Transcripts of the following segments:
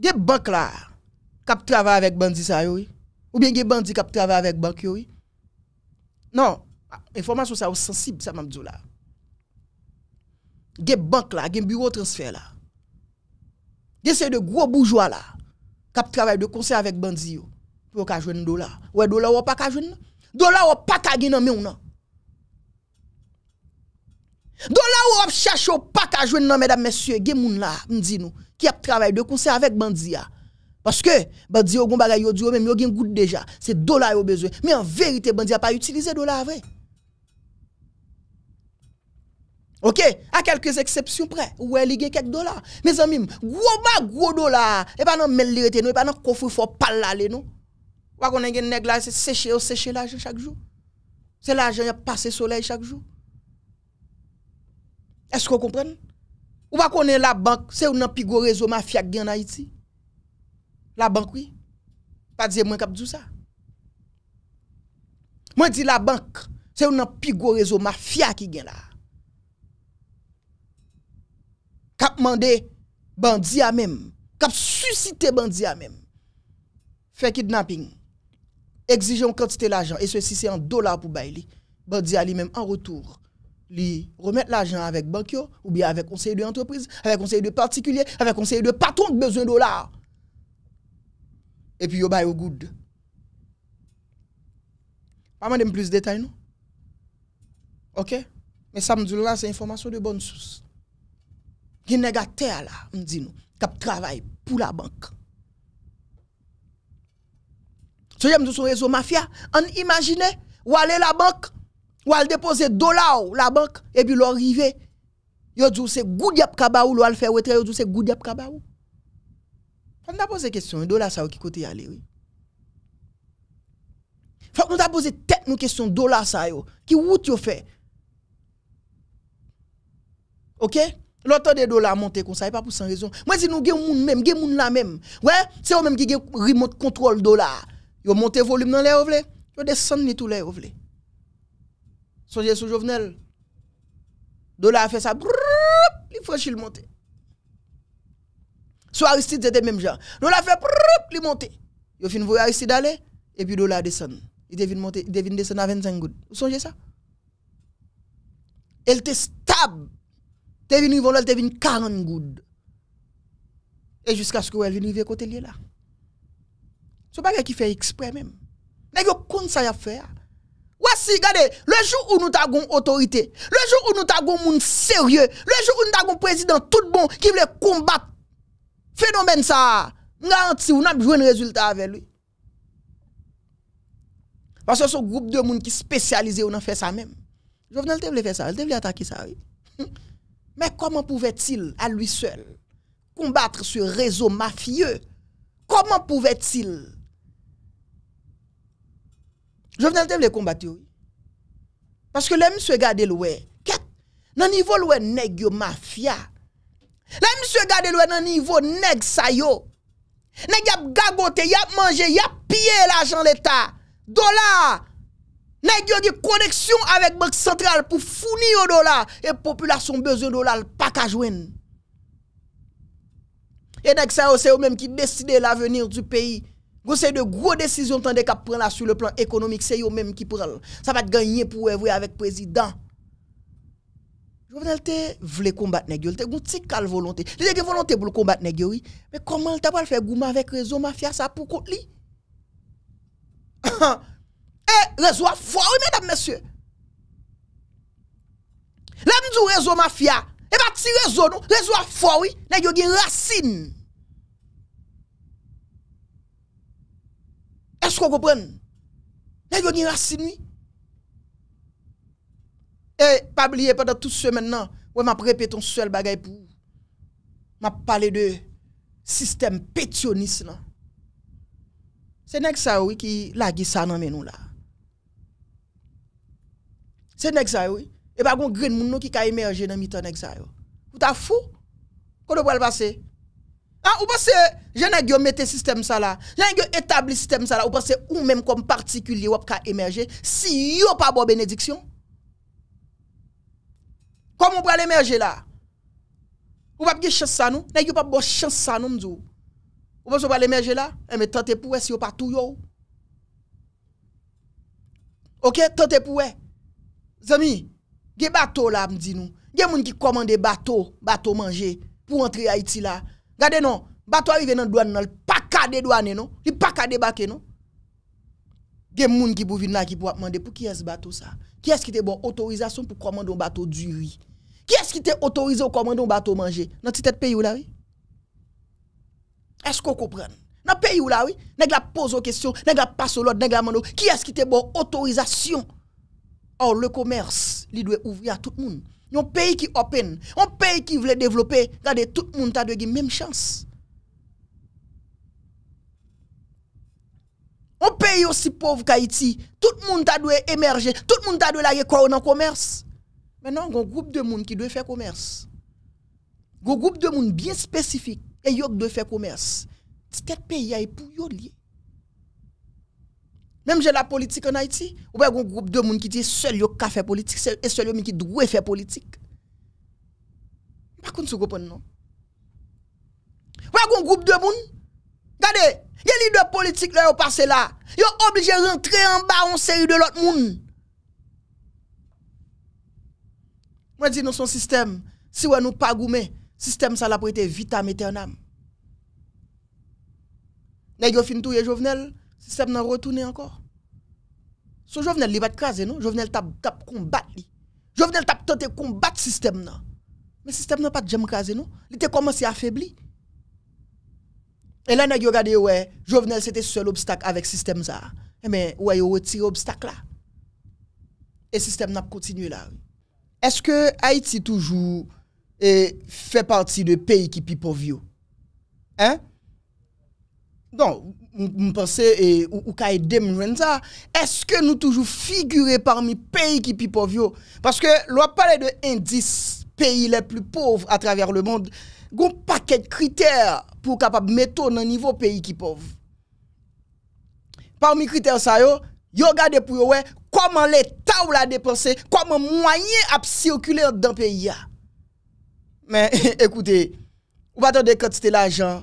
des banques là qui travaillent avec bandi ça ou bien des bandits qui travaillent avec banques oui non information ça sensible ça m'a dit là des banques là des bureaux de transfert là des de gros bourgeois là qui travaillent de conseil avec bandits pour qu'à jouer dollar ouais dollar ou pas qu'à jouer dollar ou pas qu'à gagner non dollars ou on cherche au pas à jouer non mesdames messieurs, gen moun là, m'di nous, qui a travaillé de concert avec Bandia. Parce que Bandia, ou gon bagay yo di même yo gen goût déjà, c'est dollar yo besoin. Mais en vérité Bandia a pas utilisé dollar vrai. OK, à quelques exceptions près, où elle gagne quelques dollars. Mes amis, gros ba gros dollar, et pas non mel li rete nous et pas nan coffre fort pas nous Ou qu'on gen nèg là c'est sécher ou sécher l'argent chaque jour. C'est l'argent y a passé soleil chaque jour. Esko konpren? Ou wak konen la bank se ou nan pigorezo mafya ki gen la iti? La bank oui? Pa diye mwen kap djou sa? Mwen di la bank se ou nan pigorezo mafya ki gen la. Kap mande bandi ya mem. Kap susite bandi ya mem. Fè kidnaping. Exige yon kantite l'ajan. E se si se yon dolar pou bay li. Bandi ya li mem an rotour. li remettre l'argent avec banque ou bien avec conseil d'entreprise, avec conseiller de particulier, avec conseiller de patron de besoin de dollars. Et puis yo bail au good. Pas plus de détails non. OK Mais ça me dit information de bonne source. Qui négateur là, me dit qui travaille pour la banque. Si vous avez un réseau mafia, on imagine ou aller la banque ou al déposer dollars la banque et puis l'arrivé, rivé yo dit c'est good yap kaba ou al faire retrait yo dit c'est good yap ou. on a posé question dollar ça qui côté aller oui faut nous a posé tête nous question dollar ça yo qui route yo fait OK L'autre des dollars monte comme ça, et pas pour sans raison. Moi, si nous avons moun même, gen moun la même. Ouais, c'est eux même qui gen remote contrôle dollar. Yo monte volume dans les ovles, yo descend ni tout les ovles. Songez sous Jovenel. Dollar a fait ça. il franchit le monter. Sous Aristide, c'était même genre. Dola a fait. il monter. Il fin voir Aristide aller. Et puis a descend. Il devine monter. Il devine descendre à 25 gouttes. Vous songez ça? Elle était stable. Elle est venue elle devine 40 gouttes. Et jusqu'à ce qu'elle vienne vivre côté lié là. Ce n'est pas qui fait exprès même. Mais il y a ça faire. Voici, regardez, le jour où nous avons autorité, le jour où nous avons monde sérieux, le jour où nous avons président tout bon qui veut combattre phénomène ça, avons on besoin de résultat avec lui. Parce que ce groupe de monde qui spécialisé, on a fait ça même. le faire ça, il devait attaquer ça, Mais comment pouvait-il, à lui seul, combattre ce réseau mafieux? Comment pouvait-il? Je Jovenel te les combattre oui. Parce que les se garde le ouais. Nan niveau le nèg yo mafia. Les se garde le nan niveau nèg sa yo. Nèg yap gagote, mangé, manje, yap pillé l'argent l'État. Dollar. Nèg yo di connexion avec banque centrale pour fournir au dollar. Et population besoin dollar pas qu'à Et nèg sa yo c'est eux même qui décidaient l'avenir du pays. Vous c'est de gros décisions tant qu'à prendre là sur le plan économique, c'est eux-mêmes qui prennent. Ça va te gagner pour vous avec le président. Jovenel te vle combattre nèg yo, te gon cal volonté. Il te volonté pour combattre nèg oui, mais comment t'a pas faire gouma avec réseau mafia ça pour compte li Eh, réseau fort mesdames messieurs. Là me réseau mafia, et pas le réseau non, réseau fort oui, nèg yo gen racine. Esko gopren? Nè yon yon asinwi? E, pabliye, pada tout semen nan, wè m ap repè ton sel bagay pou m ap pale de sistem pétionis nan. Se nèk sa yon ki lagi sa nan menou la. Se nèk sa yon, e bagon grin moun nou ki ka imerje nan mitan nèk sa yon. M ta fou! Kou do pwèl basè? Ou pas se jen nan gyo mette sistem sa la, jen nan gyo etabli sistem sa la, ou pas se ou menm konm partikuli wap ka emerje, si yo pa bo benediksyon, konm ou pral emerje la, ou pap ge chansan nou, nan yo pap bo chansan nou mdou, ou pas yo pral emerje la, eme tante pou we si yo pa tou yo, ok, tante pou we, zami, ge bato la mdino, ge moun ki komande bato, bato manje, pou antre Haiti la, Gade nou, batou avive nan douane nan l pakade douane nou, l pakade bake nou. Gen moun ki pou vin la ki pou apmande pou ki es batou sa? Ki es ki te bon otorizasyon pou komando batou duwi? Ki es ki te otorize ou komando batou manje? Nan titet peyi ou la oui? Esko koupren? Nan peyi ou la oui? Neng la pose ou kesyon, neng la passe ou lot, neng la manou. Ki es ki te bon otorizasyon? Or le komers li dwe ouvri a tout moun. Un pays qui open, un pays qui veut développer, regardez, tout le monde a de même chance. Un pays aussi pauvre qu'Haïti, tout le monde a dû émerger, tout le monde a dû la quoi dans commerce. Maintenant, il un groupe de monde qui doit faire commerce. Un groupe de monde bien spécifique et qui doit faire commerce. C'est quel pays est pour lié. Même j'ai la politique en Haïti, ou un groupe de monde qui dit seul yo ka fait politique, et seul yo qui doit faire politique. Par contre, vous comprenez non. Ou un groupe de monde, regardez, les leaders politiques là yo passé là, yo obligé rentrer en bas en série de l'autre monde. Moi dis non son système, si on nous pas goumé, système ça l'a prêté vitam eternam. Nèg yo fin touye Jovenel, système n'a retourné encore. Ce Jovenel, il le craser, non? Jovenel tap, tap combattre. Jovenel tap de combattre le système. Mais le système n'a pas de jam non? Il a commencé à affaiblir. Et là, a regardé, ouais, Jovenel, c'était seul obstacle avec le système. Ça. Eh bien, ouais, il un obstacle là. Et le système n'a pas continué là. Est-ce que Haïti toujours eh, fait partie de pays qui pipo vieux? Hein? Non, mpense e, ou ka e dem renza, eske nou toujou figure parmi peyi ki pi pov yo? Paske lwa pale de indis peyi le plu pov atraver le mond, goun paket kriter pou kapab meto nan nivou peyi ki pov. Parmi kriter sa yo, yo gade pou yo we, koman le ta ou la depanse, koman mwanyen ap si okule an dan peyi ya? Men, ekoute, ou patan dekote stela jan,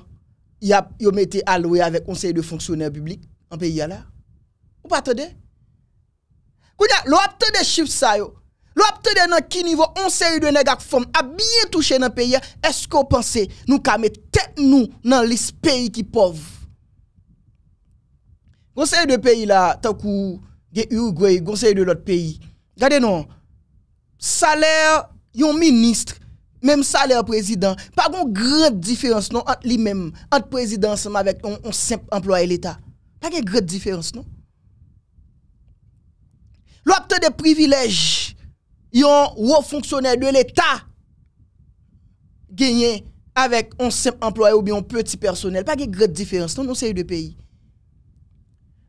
y a yo mettez alloué avec conseil de fonctionnaires publics en pays là ou pas attendez kounya lo des chiffres ça yo lo dans qui niveau on série de nèg ak femme a bien touché dans pays est-ce que qu'on pensez nous ka mettre tête nous dans les pays qui pauvre conseil de pays là tant que Uruguay conseil de l'autre pays regardez non salaire yon ministre Mem sa lè a prezidant. Pa goun gred diferans nou ant li mem. Ant prezidant seman avèk on semp employe l'Etat. Pa gen gred diferans nou. Lop te de privilej yon wou fonksyonel de l'Etat genye avèk on semp employe ou bi yon peti personel. Pa gen gred diferans nou nou sey de peyi.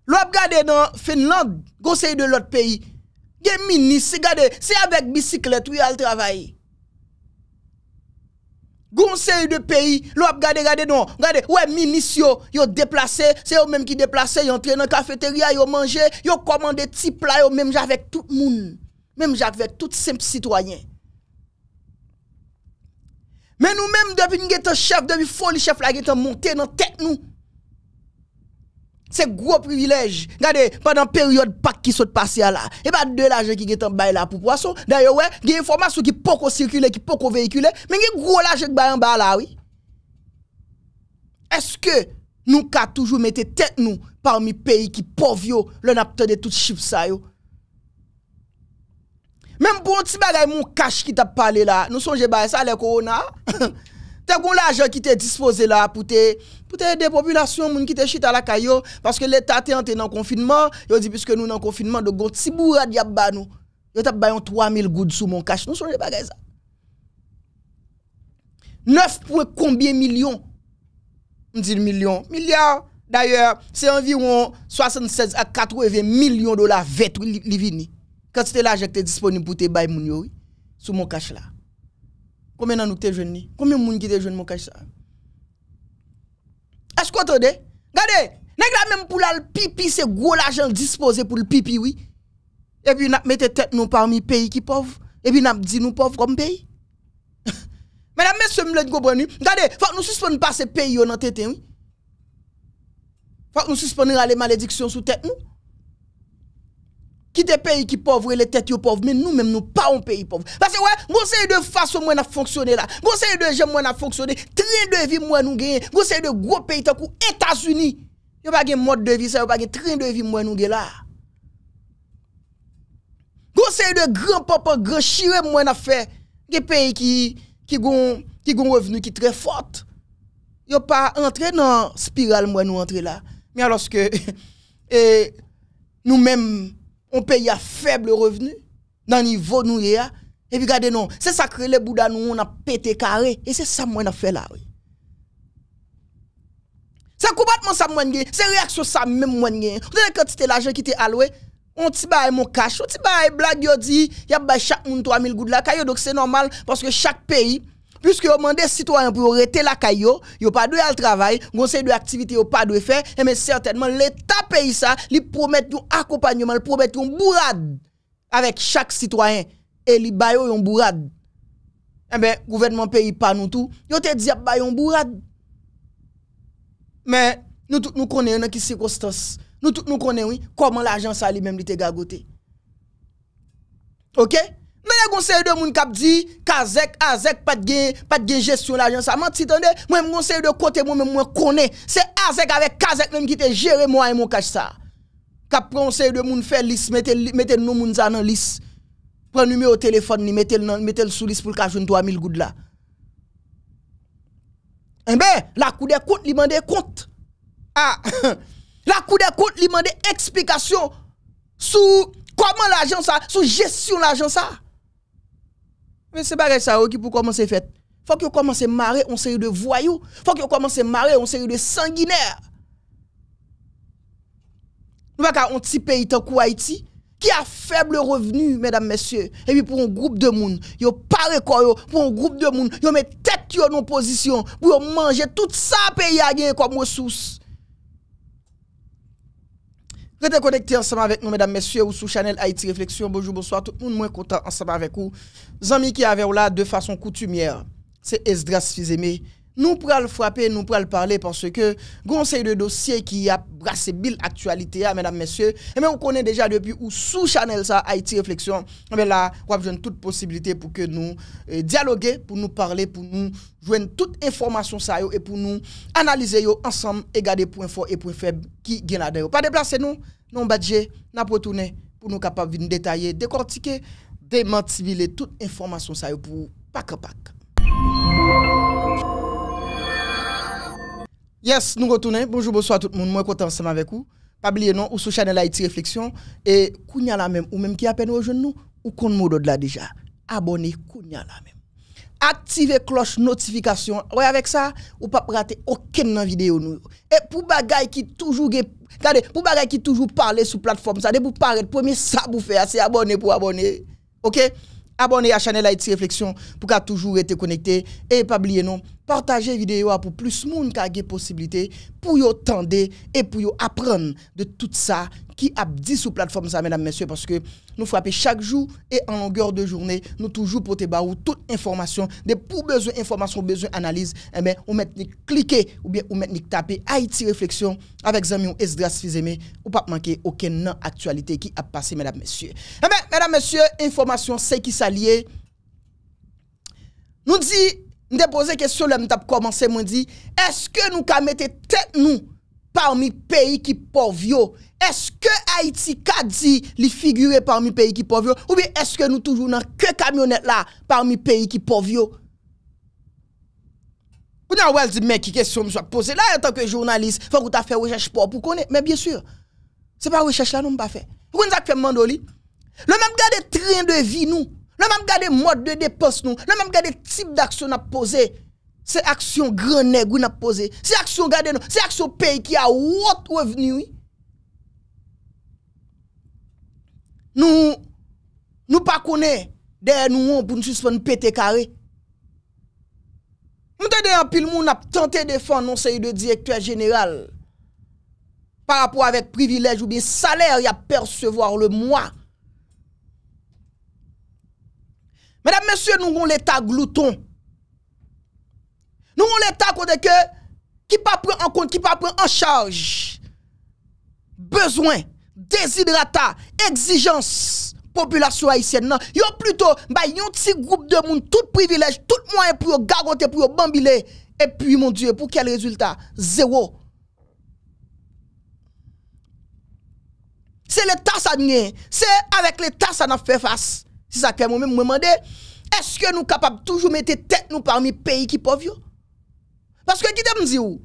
Lop gade nan Finland gosey de lot peyi. Gen mini se gade se avèk bisiklet wè al travayi. Gon se yu de peyi, lo ap gade gade don, gade we minis yo, yo deplase, se yo menm ki deplase, yo entre nan kafeteria, yo manje, yo komande ti pla yo menm javek tout moun, menm javek tout simp sitwayen. Men nou menm devin gen te chef, devin foli chef la gen te monte nan tek nou. Se gro privilej gade pandan peryode pak ki sot pasya eh la, e ba de laje ki getan bay la pou pwaso. Daye we, gen informasyon ki poko sirkule, ki poko veykule, men gen gro laje ki bayan bay la, oui. Eske nou ka toujou mette tek nou parmi peyi ki povyo le napte de tout chif sayo? Menm pou an ti bagay moun kache ki tap pale la, nou sonje bay sa le korona? T'as l'argent qui te disposé là pour te pour des populations moun qui te à la caillou parce que l'état était en dans confinement, yo dit puisque nous sommes dans confinement de gon bourade y ba nous. Yo t'a 000 3000 gouttes sous mon cash, nous sommes les bagages 9 pour combien millions On dit millions, milliards. D'ailleurs, c'est environ 76 à 80 millions de dollars vêtements li, vini. Quand c'était l'argent qui était disponible pour te bailler moun yo, sous mon cash là. Combien de nous t'es jeunes? Combien de monde qui t'es jeunes Est-ce Vous entendez? Regardez, avons même pour la pipi c'est gros l'argent disposé pour le pipi oui. Et puis n'a mettez tête nous parmi pays qui pauvres et puis nous dit nous pauvres comme pays. Mesdames messieurs, me le comprenez Regardez, faut nous suspendre pas ces pays dans tête hein, oui. Faut nous suspendre les malédictions sous tête nous. Qui des pays qui pauvres, les têtes pauvres, mais nous même nous pas un pays pauvre. Parce que ouais, savez de façon moins n'a fonctionné là. savez de gens moi n'a fonctionné, train de vie moi nous gagne. savez de gros pays tant États-Unis. a pas un mode de vie ça, a pas de train de vie moi nous gagne là. savez de grand papa grand chire moi n'a fait des pays qui qui gon qui gon revenu qui très fort. a pas entré dans spirale moi nous entrer là. Mais alors que eh, nous même on pays à faible revenu, dans niveau nous et puis regardez non, c'est ça que les bouddhas nous on a pété carré et c'est ça moi on a fait là oui. C'est complètement ça fais, c'est réaction ça même moi gagne. Vous quand c'était l'argent qui était alloué on t'y baye mon cash, on ti baye blague yo dit, y a chaque monde 3000 goud la caille donc c'est normal parce que chaque pays Puisque vous demandez aux citoyens pour arrêter la caillou, ils n'ont pas de travail, ils n'ont de activité, yo pas de faire, mais eh certainement l'État pays ça, il promet un accompagnement, il promet une bourrade avec chaque citoyen. Et il yo une bourrade. Eh bien, gouvernement pays pas nous tout, il te dit yo une bourrade. Mais nous tous nous connaissons dans circonstances. Nous tous nous connaissons comment l'agence a lui-même été gagoté. OK Mwen te tande kon sey de moun kap di, Kazek, azek, pat gen, pat gen gestyon l'ajans sa. Mwen te tande, mwen mwen sey de kote moun, mwen mwen konen, se azek avek kazek moun, ki te jere moun an mwen kaj sa. Kap pronsen de moun fe liss, metel nou moun zan nan liss, pran nume o telefon ni, metel sou liss pou kajon 3000 goud la. Mwen be, ah, la kou de kote li mande kont. La kou de kote li mande eksplikasyon, sou koman l'ajans sa, sou gestyon l'ajans sa. Mais c'est pas ça qui pour commencer fait. Faut que commence à marrer on série de voyous, faut que commence à marrer on série de sanguinaires. Nous va un petit pays tant qui a faible revenu mesdames messieurs et puis pour un groupe de monde, yo pas record pour un groupe de monde, yo met tête yo dans position pour manger tout ça pays a gagné comme ressources. Restez connectés ensemble avec nous, mesdames, messieurs, ou sous Chanel Haïti Réflexion. Bonjour, bonsoir, tout le monde, est content ensemble avec vous. Amis qui avaient là de façon coutumière, c'est Esdras Fizeme Nou pou al frape, nou pou al parle, panse ke gonsey de dosye ki a brase bil aktualite a, menam mesye, e men ou konen deja depi ou sou chanel sa, Haiti Reflexion, anbe eh la, wap jwen tout posibilite pou ke nou euh, diyalogue, pou nou parle, pou nou jwen tout informasyon sa yo e pou nou analize yo ansam e gade pou info e pou efem ki genade yo. Pa deplase nou, nou mbadje, napotoune, pou nou kapab vin detaye, dekortike, de mentimile, tout informasyon sa yo pou pak apak. Yes, nous retournons. Bonjour, bonsoir tout le monde. Moi, content ensemble avec vous. Pas oublier non, ou sur Channel Haïti Réflexion. Et Kounia la même, ou même qui peine nous nous, ou qu'on Modo de là déjà. Abonnez Kounia la même. Activez cloche notification. Ouais, avec ça, ou pas rater aucune vidéo nous. Et pour bagay qui toujours regardez, pour bagay qui toujours parler sur plateforme ça, de pour paraître premier ça vous faire, c'est abonner pour abonner. OK Abonnez à Channel Haïti Réflexion pour qu'à toujours être connecté et pas oublier non Partagez vidéo pour plus monde qui a des possibilités pour y tendre et pour y apprendre de tout ça qui a dit sur plateforme ça mesdames messieurs parce que nous frappons chaque jour et en longueur de journée nous toujours pour ou toute information des pour besoin information besoin analyse et eh ben, on met cliquer ou bien on met taper Haïti réflexion avec Zamion Esdras Fizeme ou pas manquer aucune actualité qui a passé mesdames messieurs eh ben, mesdames messieurs information c'est qui s'allie nous dit nous posé question, là, commencé, me dit, est-ce que nous ka mis tête nous parmi pays qui pauvres Est-ce que Haïti a dit qu'il figure parmi pays qui pauvres ou bien est-ce que nous toujours dans que camionnette là parmi pays qui pauvres Vous avez dit mais qui question me poser là en tant que journaliste, faut que tu fait recherche pour pour connaître mais bien sûr. ce n'est pas recherche là nous pas fait. Vous avez fait mandoli. Le même gars de train de vie nous La mèm gade mwad de depos nou, la mèm gade tip d'aksyon ap pose, se aksyon grenè gwi nap pose, se aksyon gade nou, se aksyon peyi ki a wot wèvniwi. Nou, nou pa kone, derè nou moun pou nou suspon pete kare. Mwen te dey apil moun ap tante defan nou se yi de direktorat jeneral, pa rapou avèk privilèj ou bi salèr ya persevoar le mwa. Mèdam mèsyè nou roun l'Etat glouton. Nou roun l'Etat kote ke ki pa pren an kon, ki pa pren an chaj. Bezwen, dezidrata, egzijans, populasyon haïsyen nan. Yo pluto, mba yon ti groupe de moun, tout privilèj, tout mwen pou yo garante, pou yo bambile, epi mon dieu, pou kel rezultat? Zewo. Se l'Etat sa nye, se avèk l'Etat sa nan fè fass. Si sa kèm ou mè mè mè mè mè mè mè mè mè. Est-ce kè nou kapap toujou mète tèt nou parmi peyi ki pov yo? Paske gite mè zi ou?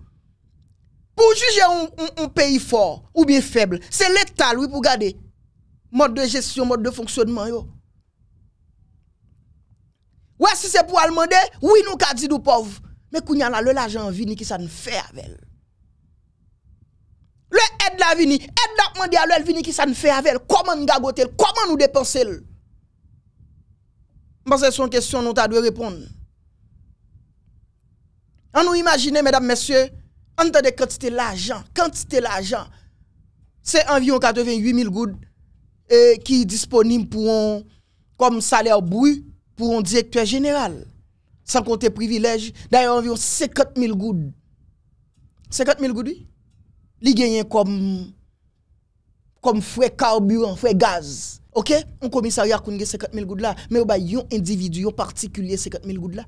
Pou juje ou ou ou peyi for ou biye feble. Se lè tal wè pou gade. Mod de jesyon, mod de fonksyonman yo. Ouè si se pou alman de, ou wè nou ka di nou pov. Mè kou nyan la lè l'ajan vini ki sa n'fe avèl. Lè et la vini, et la mè mè mè mè lè lè vini ki sa n'fe avèl. Koman mè gagotèl, koman mè mè mè mè mè mè mè. c'est une question nous devons répondre. On nous imaginer mesdames, messieurs, en tant de quantité l'argent, quantité l'argent, c'est environ 88 000 gouttes euh, qui est disponible pour un, comme salaire brut pour un directeur général. Sans compter privilège. D'ailleurs, environ 50 000 gouttes. 50 000 gouttes, oui. Il gagne comme, comme frais carburant, frais gaz. Ok, un commissariat a 50 000 gouttes là, mais il y a un individu, particulier 50 000 gouttes là.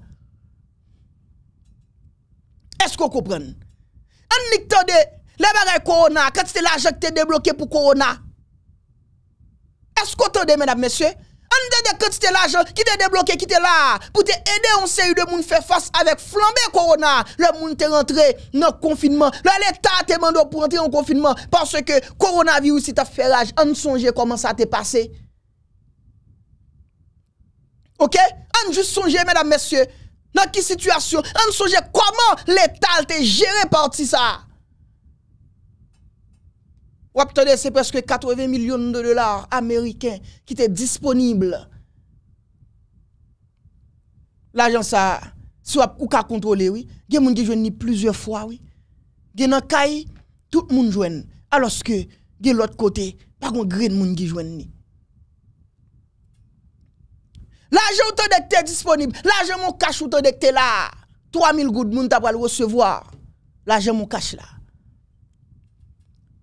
Est-ce qu'on comprend? Un nicteur de les Corona, quand c'est l'argent qui est débloqué pour Corona, est-ce qu'on t'entend, mesdames, messieurs? An de de kote te la jan, ki te debloke, ki te la, pou te ede on se yu de moun fè fòs avèk flambe korona, le moun te rentre nan konfinman. Le lèta te mandò pou rentre nan konfinman, pòsè ke koronavirou si te fè raj, an sonje koman sa te pase. Ok? An jous sonje, mèdam, mèsyè, nan ki situasyon, an sonje koman lèta te jere pòti sa. Ou attendez, c'est presque 80 millions de dollars américains qui étaient disponibles. L'agence a, si ou ka contrôler, oui. Gen moun qui jouen plusieurs fois, oui. Gen nan kay, tout moun jouen. Alors que, de l'autre côté, pas gon green moun qui jouen ni. L'argent autant te disponible. L'argent mon cash autant te là. 3000 gouttes moun t'a pas recevoir. L'argent mon cash là.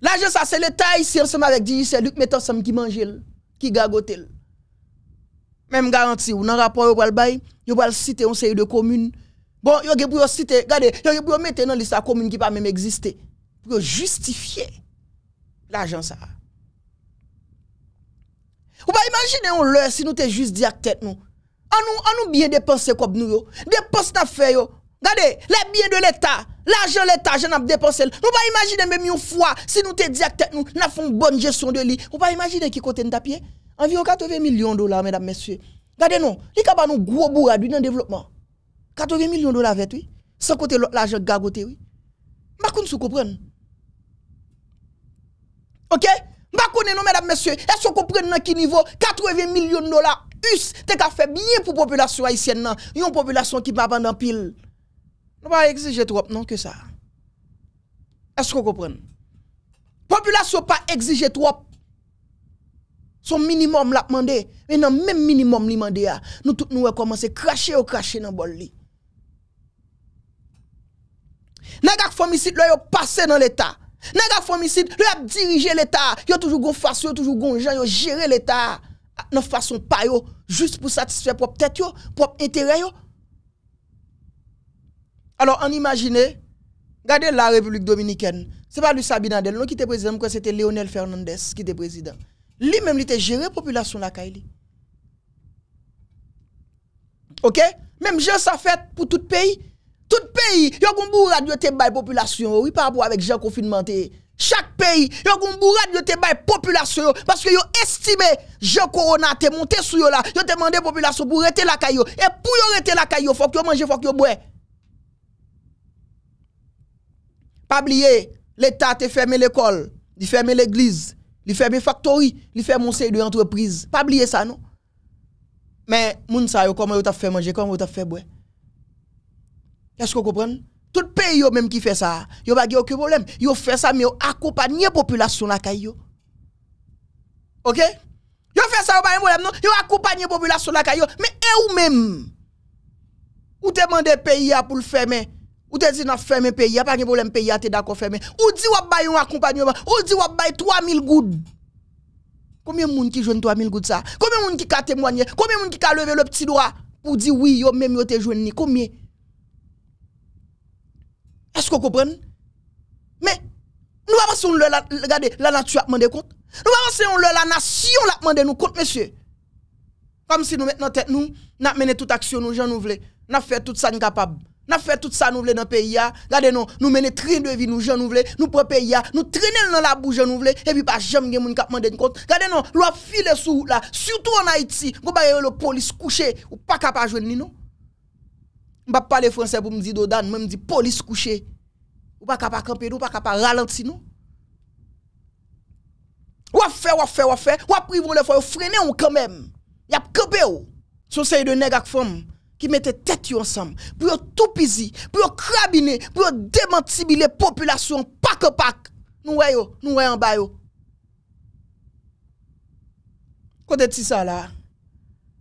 L'argent, ça, c'est l'État ici, ensemble avec dit, c'est Luc Mettons, qui mange, qui gagote. Même garantie, ou dans le rapport, le bail, vous le citer une série de communes. Bon, vous le citer, regardez, vous pour mettre dans liste communes qui pas même exister. Pour justifier l'argent, ça. Ou va imaginer on l'heure si nous te juste dit à tête nous. On nous, bien dépenser comme nous. dépenser ta fait yo. Regardez, les biens de l'État, l'argent de l'État, j'en ai dépensé. Nous pas imaginer même une fois, si nous te disons que nous avons fait une bonne gestion de l'île, vous pas imaginer qui côté de pied. Hein? Environ 80 millions de dollars, mesdames, messieurs. Regardez non, il y a un gros bourreau dans le développement. 80 millions de dollars avec lui, sans côté l'argent gagoté, oui. Je ne sais pas Ok? Je ne sais pas, mesdames, messieurs, est-ce que vous comprenez à quel niveau 80 millions de dollars, us, te fait bien pour la population haïtienne, une population qui va en pile. Nous pas exiger trop non que ça. Est-ce que vous comprenez? Population pas exiger trop. Son minimum l'a demandé, mais non même minimum l'a demandé ah. nous tous nous commencer cracher ou cracher dans bol li. Nèg famicide passé dans l'état. Nous avons famicide a dirigé l'état, yo toujours ça, façon, a toujours géré gens, yo géré l'état. de ah, façon pas, juste pour satisfaire propre tête yo, propre intérêt alors, on imagine, regardez la République dominicaine. Ce n'est pas Sabine Sabinadel. non, qui était président, c'était Léonel Fernandez qui était président. Lui-même, il était géré la population la Kaili. OK Même je, ça fait pour tout pays. Tout pays, il y a un bourrade de la population, oui, par rapport avec jean confinement. Chaque pays, il y a un bourrade de population, parce que yo estimé, le corona te monté sur yo là, yo demandé population pour rester la caillou. Et pour rester la il faut que yo il faut que vous Pas oublier, l'État te fermé l'école, il fermé l'église, il fermé factory, il fermé conseil de l'entreprise. Pas oublier ça, non? Mais, moun sa yo, comment vous avez fait manger, comment vous avez fait boire? Est-ce que vous comprenez? Tout le pays même qui fait ça, yo pas aucun problème. Yo fait ça, mais yo accompagne population la kayo. Ok? Yo fait ça, yo pas un problème, non? Yo accompagne population la kayo. Mais, et ou même? Ou demandez pays pour le fermer? Ou te dit n'a fermé pays, pas de problème pays, te d'accord fermé. Ou dit ou bayon un accompagnement, ou dit ou bail 3000 gouttes. Combien de monde qui joue 3000 gouttes ça Combien de monde qui a témoigné Combien de monde qui a levé le petit doigt pour dire oui, yo même yo te ni Combien Est-ce que vous comprenez Mais nous avons sur la, regardez, la nature a demandé compte. Nous avons le la nation a demandé nous compte monsieur. Comme si nous maintenant tête nous, n'a mené toute action nous j'en nous voulons, n'a fait tout ça nous capable. Na fè tout sa nou vle nan peyi ya Gade nou, nou mene trin de vi nou jen nou vle Nou pre peyi ya, nou trin el nan la bou jen nou vle E pi pa jem gen moun kap man den kont Gade nou, lwa file sou la Soutou an Haiti, gwa baye yo le polis kouche Ou pa kapa jwen ni nou Mba pale franse pou mdi do dan Mwen mdi polis kouche Ou pa kapa kampe nou, ou pa kapa ralante si nou Wafè, wafè, wafè, waprivo le fò Yo frene ou kamem Yap kepe ou, sou sey de neg ak fòm qui mettaient tête ensemble, pour tout pisi, pour crabiner, pour démantibiler la population, pack pack. Nous voyons, nous voyons en bas. Côté de ça là.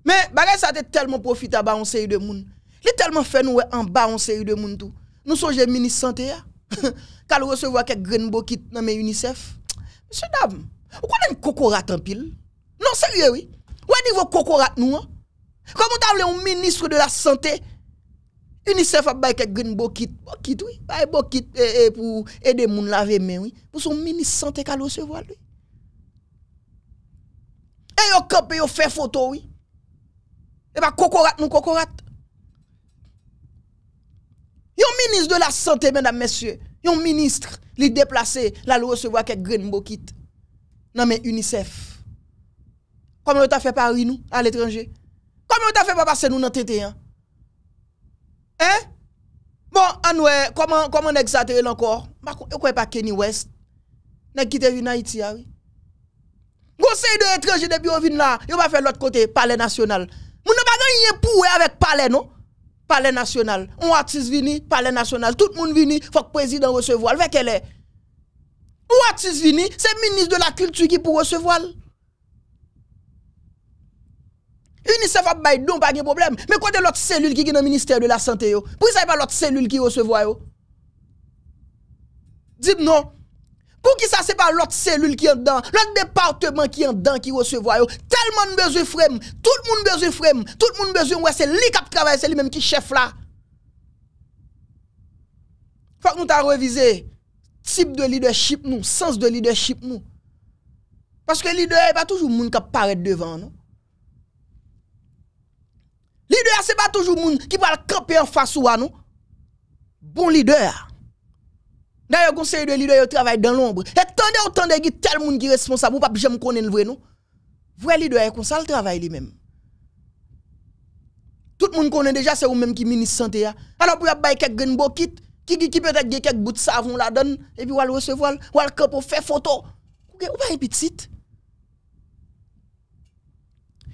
Mais bagay ça été tellement profitable à un série de monde. Il est tellement fait nous en bas un série de monde tout. Nous sommes ministre santé hein. Quand recevoir quelques graines qui dans mes UNICEF. Monsieur dame, vous connaissez cocorat en pile Non sérieux oui. Ou niveau cocorat nous. Hein? Comment t'as un ministre de la santé UNICEF a un quelques green bokit, bokit oui, bail bokit eh, eh, pour aider à laver main oui, pour son ministre de la santé qu'a recevoir lui. Et yo camp ont fait photo oui. Et bah cocorat nous cocorat. Yon ministre de la santé mesdames messieurs, yon ministre li déplacé la recevoir quelques green bokit. Non mais UNICEF. Comment t'as fait Paris nous à l'étranger? Kwa mwen ta fe papase nou nan tete yon? Eh? Bon, anwe, koman, koman nek sa te el ankor? Mwa kwen pa Kenny West? Nek kite vin na Iti ya we? Mwen se yi de etreje de biyo vin la, yon pa fe l'ot kote, pale nasyonal. Mwen nan bagan yi pou we avet pale, nou? Pale nasyonal. Mwen atis vini, pale nasyonal. Tout moun vini, fok prezident rese voal. Fè ke le? Mwen atis vini, se minis de la kultu ki pou rese voal. Unisef ap bay don pa gen problem, me kwa de lot selul ki gin an minister de la sante yo? Pou ki sa e pa lot selul ki yon se voyo? Dib non. Pou ki sa se pa lot selul ki yon dan, lot departement ki yon dan ki yon se voyo? Telman bezu frem, tout moun bezu frem, tout moun bezu, wè se li kap travay, se li menm ki chef la. Fak nou ta revize, tip de leadership nou, sens de leadership nou. Paske leader e pa toujou moun kap paret devan nou. Leader, ce n'est pas toujours moun qui va camper en face à nous. Bon leader. D'ailleurs, conseil de leader, travaille dans l'ombre. Et tendez autant de tel monde qui est responsable, ou pas jamais connaître le vrai nous. Vrai leader, comme ça le travail lui-même. Tout le monde connaît déjà, c'est vous-même qui ministre santé. Hein. Alors, pour y avoir quelques bokit, qui, qui, qui peut-être quelques bouts de savon là donne, et puis vous allez recevoir, vous allez faire photo. Ou pas un petit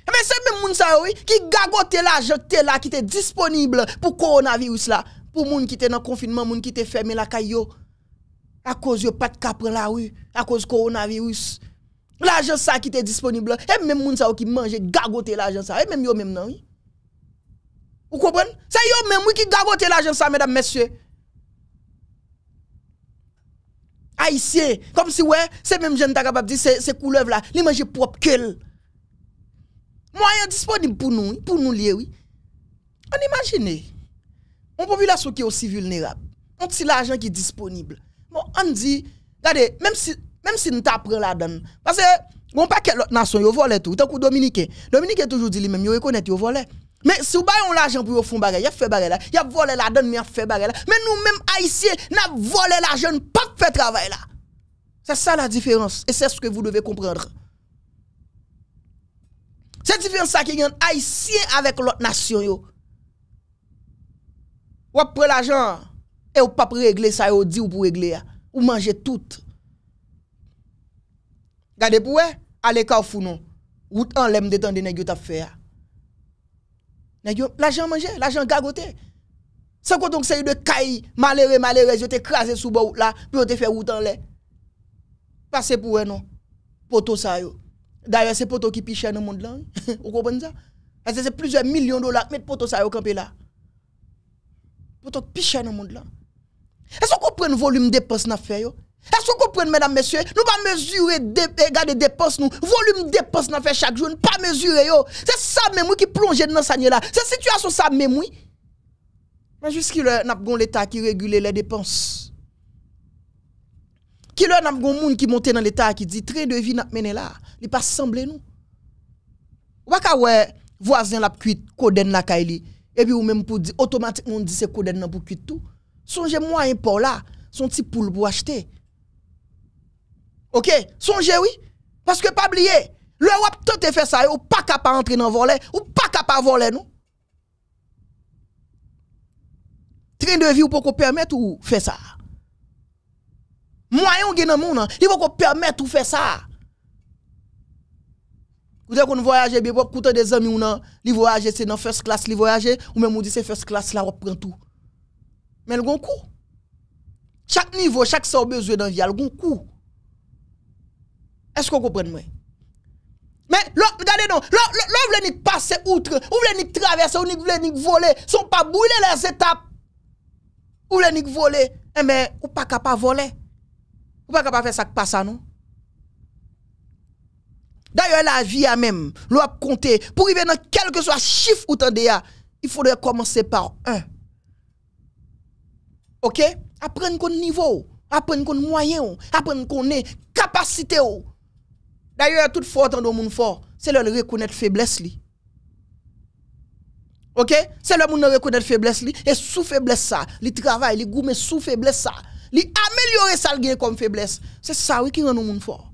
Emen se men moun sa wè, ki gagote la jote la ki te disponible pou koronavirus la. Pou moun ki te nan konfinman, moun ki te ferme la ka yo. A koz non, yo pat kapre la wè, a koz koronavirus. La jote sa ki te disponible, emen moun sa wè ki manje gagote la jote sa. Emen yo men nan wè. Ou kopan? Se yo men wè ki gagote la jote sa, mèdam mèsyè. A yi se, kom si wè, se men jen ta kapap di se koulev la, li men jè prop ke lè. Moyen disponible pour nous, pour nous lier, oui. On imagine, une population qui est aussi vulnérable, on a l'argent qui est disponible. Bon, on dit, regardez, même si, même si nous t'apprenons la donne parce que, on pas que autre nation, ils volent tout, tant que Dominique Dominicain toujours dit lui-même, ils reconnaissent, ils volent. Mais si vous avez l'argent pour faire y a fait bagarre là, vous volé la donne, a fait la là. Mais nous même haïtiens, nous volé l'argent, pas fait travail là. C'est ça la différence. Et c'est ce que vous devez comprendre. Sè ti fin sa ki yon a yisye avèk lòt nasyon yo. Wap pre la jan, e w pap regle sa yo, di w pou regle ya, w manje tout. Gade pou wè, ale kaw founon, woutan lèm detan de negyo tap fè ya. Negyo, la jan manje, la jan gagote. Sè kou tonk se yon de kai, malere, malere, yo te krasè soubò wout la, pou yo te fè woutan lè. Pase pou wè non, poto sa yo. D'ailleurs, c'est toi qui piche dans le monde là. Vous comprenez ça? c'est plusieurs millions de dollars mais poteau ça au campé là. Poteau qui piche dans le monde là. Est-ce que vous comprenez le volume de dépenses n'a fait yo? Est-ce que vous comprenez, mesdames messieurs, nous pas mesurer les eh, dépenses nous, volume de dépenses n'a fait chaque jour, nous pas mesurer yo. C'est ça même qui plonge dans ça là. C'est situation ça même Mais jusqu'à n'a pas l'état qui régule les dépenses. Qui le n'a pas monde qui monte dans l'état qui dit Très de vie n'a mené là les pas semblé nous. Waka ouais, voisin la cuite coden la kaili et puis ou même pour dire automatiquement on dit c'est coden pour cuite tout. Songez moyen pour là, son petit poule pour acheter. OK, songez oui parce que pas oublier le wap tente fait ça ou pas capable entrer dans volet ou pas capable voler nous. Train de vie ou pour qu'on permettre ou faire ça. Moyen gen dans monde, hein. il faut qu'on permette ou faire ça. Vous avez qu'on voyage bien pour coûter des amis ou non, li voyage, c'est dans first class, li voyage, ou même on dit c'est first class là on prend tout. Mais le gon coup, Chaque niveau, chaque sort besoin d'un vie, le gon coup, Est-ce que vous moi mais, regardez non, l'on veut ni passer outre, ou voulez ni traverser, ou voulez ni voler, sont pas bouillés les étapes. Ou voulez ni voler, eh, mais, ou pas capable voler. Ou pas capable faire ça que passe non? D'ailleurs, la vie elle même, l'on a compté. Pour y dans quel que soit chiffre ou tendez il faudrait commencer par un. OK? Apprendre qu'on niveau, apprendre qu'on moyen, apprendre qu'on est capacité. D'ailleurs, toute dans le monde fort, c'est le reconnaître faiblesse OK? C'est le monde reconnaître faiblesse et sous faiblesse ça, travail, travaille, il mais sous faiblesse ça. Li améliorer ça comme faiblesse. C'est ça oui qui rend le monde fort.